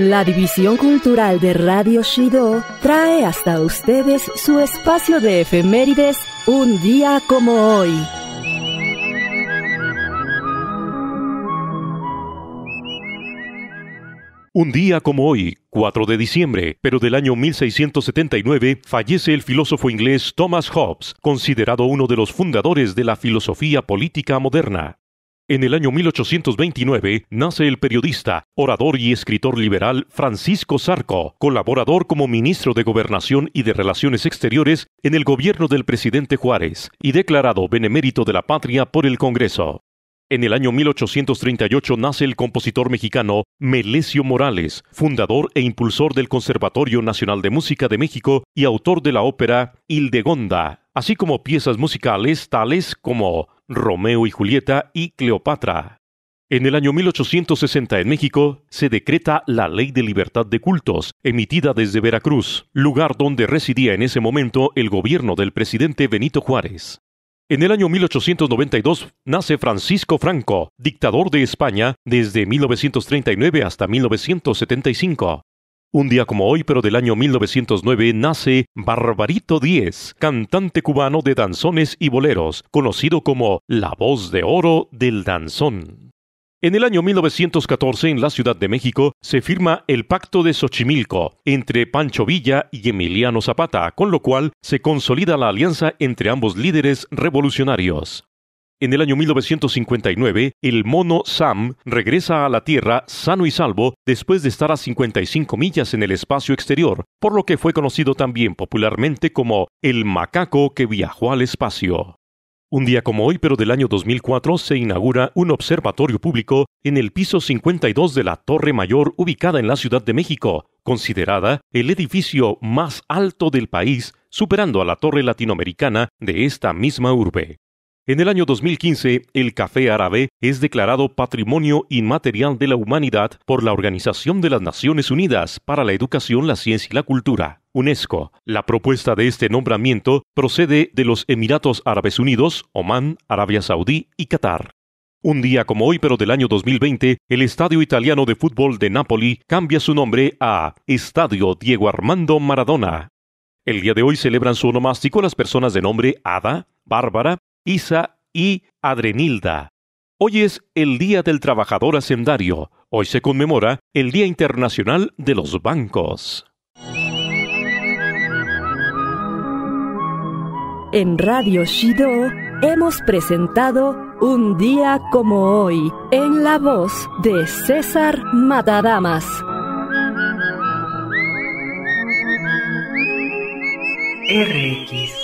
La División Cultural de Radio Shido trae hasta ustedes su espacio de efemérides Un día como hoy. Un día como hoy, 4 de diciembre, pero del año 1679, fallece el filósofo inglés Thomas Hobbes, considerado uno de los fundadores de la filosofía política moderna. En el año 1829 nace el periodista, orador y escritor liberal Francisco Zarco, colaborador como ministro de Gobernación y de Relaciones Exteriores en el gobierno del presidente Juárez y declarado benemérito de la patria por el Congreso. En el año 1838 nace el compositor mexicano Melesio Morales, fundador e impulsor del Conservatorio Nacional de Música de México y autor de la ópera Hildegonda, así como piezas musicales tales como Romeo y Julieta y Cleopatra. En el año 1860 en México se decreta la Ley de Libertad de Cultos, emitida desde Veracruz, lugar donde residía en ese momento el gobierno del presidente Benito Juárez. En el año 1892 nace Francisco Franco, dictador de España desde 1939 hasta 1975. Un día como hoy, pero del año 1909, nace Barbarito Díez, cantante cubano de danzones y boleros, conocido como la voz de oro del danzón. En el año 1914, en la Ciudad de México, se firma el Pacto de Xochimilco entre Pancho Villa y Emiliano Zapata, con lo cual se consolida la alianza entre ambos líderes revolucionarios. En el año 1959, el mono Sam regresa a la Tierra sano y salvo después de estar a 55 millas en el espacio exterior, por lo que fue conocido también popularmente como el macaco que viajó al espacio. Un día como hoy, pero del año 2004, se inaugura un observatorio público en el piso 52 de la Torre Mayor ubicada en la Ciudad de México, considerada el edificio más alto del país, superando a la Torre Latinoamericana de esta misma urbe. En el año 2015, el café árabe es declarado Patrimonio Inmaterial de la Humanidad por la Organización de las Naciones Unidas para la Educación, la Ciencia y la Cultura, UNESCO. La propuesta de este nombramiento procede de los Emiratos Árabes Unidos, Omán, Arabia Saudí y Qatar. Un día como hoy, pero del año 2020, el Estadio Italiano de Fútbol de Napoli cambia su nombre a Estadio Diego Armando Maradona. El día de hoy celebran su onomástico las personas de nombre Ada, Bárbara, Isa y Adrenilda. Hoy es el Día del Trabajador Hacendario. Hoy se conmemora el Día Internacional de los Bancos. En Radio Shido hemos presentado Un día como hoy en la voz de César Matadamas. RX